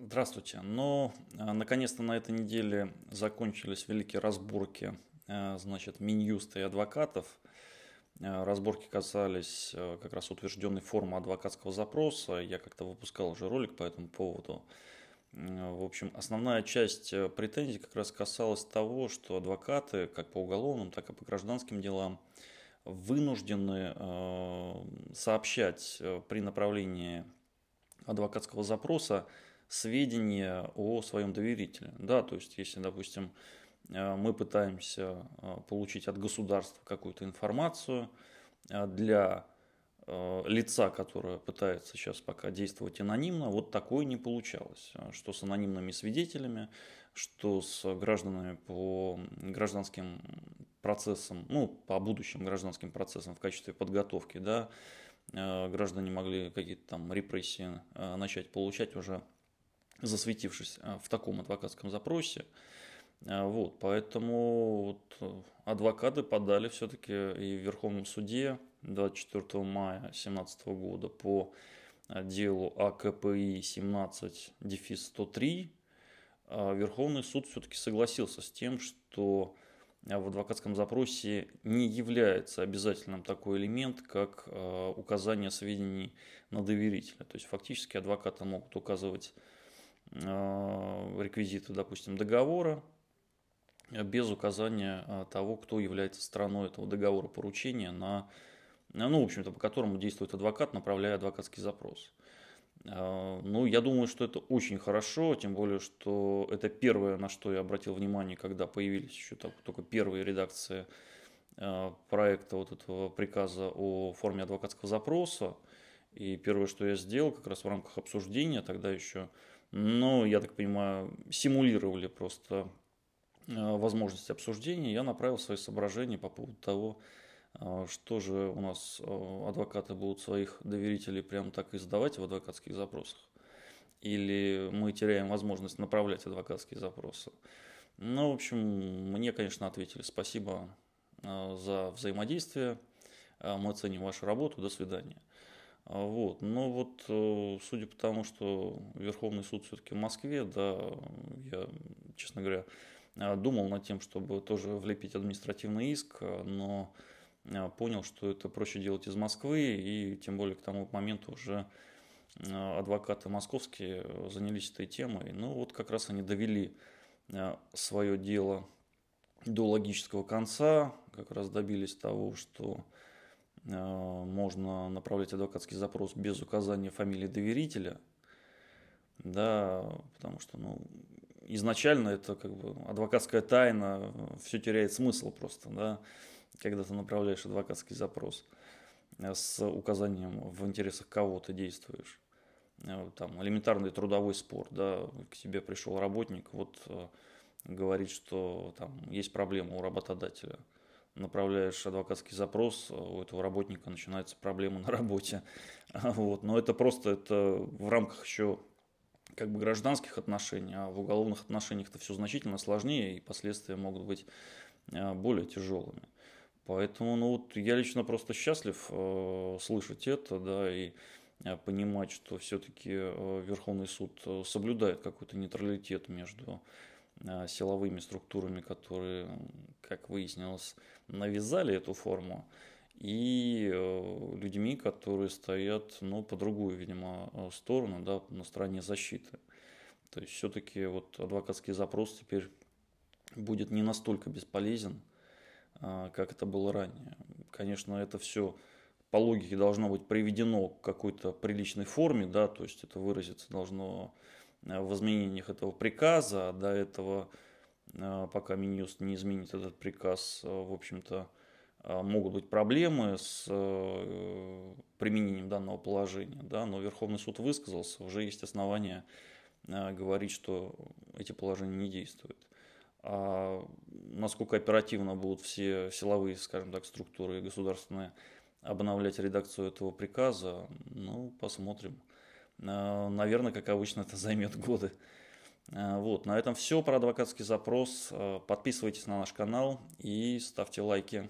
Здравствуйте. Ну, э, наконец-то на этой неделе закончились великие разборки, э, значит, Минюста и адвокатов. Э, разборки касались как раз утвержденной формы адвокатского запроса. Я как-то выпускал уже ролик по этому поводу. В общем, основная часть претензий как раз касалась того, что адвокаты, как по уголовным, так и по гражданским делам, вынуждены сообщать при направлении адвокатского запроса сведения о своем доверителе. Да, то есть, если, допустим, э, мы пытаемся э, получить от государства какую-то информацию э, для лица, которое пытается сейчас пока действовать анонимно, вот такое не получалось. Что с анонимными свидетелями, что с гражданами по гражданским процессам, ну, по будущим гражданским процессам в качестве подготовки, да, граждане могли какие-то там репрессии начать получать уже засветившись а, в таком адвокатском запросе. А, вот, поэтому вот э, адвокаты подали все-таки и в Верховном суде 24 мая 2017 года по а, делу АКПИ 17 дефис 103 Верховный суд все-таки согласился с тем, что в адвокатском запросе не является обязательным такой элемент, как указание сведений на доверителя. То есть фактически адвокаты могут указывать Э, реквизиты, допустим, договора, э, без указания э, того, кто является страной этого договора поручения, на, ну, в общем-то, по которому действует адвокат, направляя адвокатский запрос. Ну, я думаю, что это очень хорошо, тем более, что это первое, на что я обратил внимание, когда появились еще только первые редакции проекта вот этого приказа о форме адвокатского запроса. И первое, что я сделал как раз в рамках обсуждения, тогда еще но, я так понимаю, симулировали просто э, возможность обсуждения, я направил свои соображения по поводу того, э, что же у нас э, адвокаты будут своих доверителей прямо так и сдавать в адвокатских запросах? Или мы теряем возможность направлять адвокатские запросы? Ну, в общем, мне, конечно, ответили спасибо за взаимодействие, мы оценим вашу работу, до свидания. А, вот. Но вот э, судя по тому, что Верховный суд все-таки в Москве, да, я, честно говоря, э, думал над тем, чтобы тоже влепить административный иск, э, но понял, что это проще делать из Москвы, и тем более к тому моменту уже адвокаты московские занялись этой темой. Ну вот как раз они довели свое дело до логического конца, как раз добились того, что Э, можно направлять адвокатский запрос без указания фамилии доверителя, да, потому что, ну, изначально это как бы адвокатская тайна, все теряет смысл просто, да, когда ты направляешь адвокатский запрос э, с указанием в интересах кого ты действуешь. Э, там элементарный трудовой спор, да, к тебе пришел работник, вот говорит, что там есть проблема у работодателя – направляешь адвокатский запрос, а у этого работника начинаются проблемы на работе. А, вот. Но это просто это в рамках еще как бы гражданских отношений, а в уголовных отношениях это все значительно сложнее, и последствия могут быть а, более тяжелыми. Поэтому ну, вот я лично просто счастлив э, слышать это, да, и понимать, что все-таки Верховный суд соблюдает какой-то нейтралитет между Э, силовыми структурами, которые, как выяснилось, навязали эту форму, и э, людьми, которые стоят ну, по другую, видимо, э, сторону, да, на стороне защиты. То есть все-таки вот адвокатский запрос теперь будет не настолько бесполезен, как это было ранее. Конечно, это все по логике должно быть приведено к какой-то приличной форме, да, то есть это выразиться должно Э, в изменениях этого приказа. А до этого, э, пока Минюст не изменит этот приказ, э, в общем-то, могут быть проблемы с применением данного положения. Да? Но Верховный суд высказался, уже есть основания говорить, что эти положения не действуют. А насколько оперативно будут все силовые, скажем так, структуры государственные обновлять редакцию этого приказа, ну, посмотрим. Э, наверное, как обычно, это займет годы. Э, вот, на этом все про адвокатский запрос. Э, подписывайтесь на наш канал и ставьте лайки.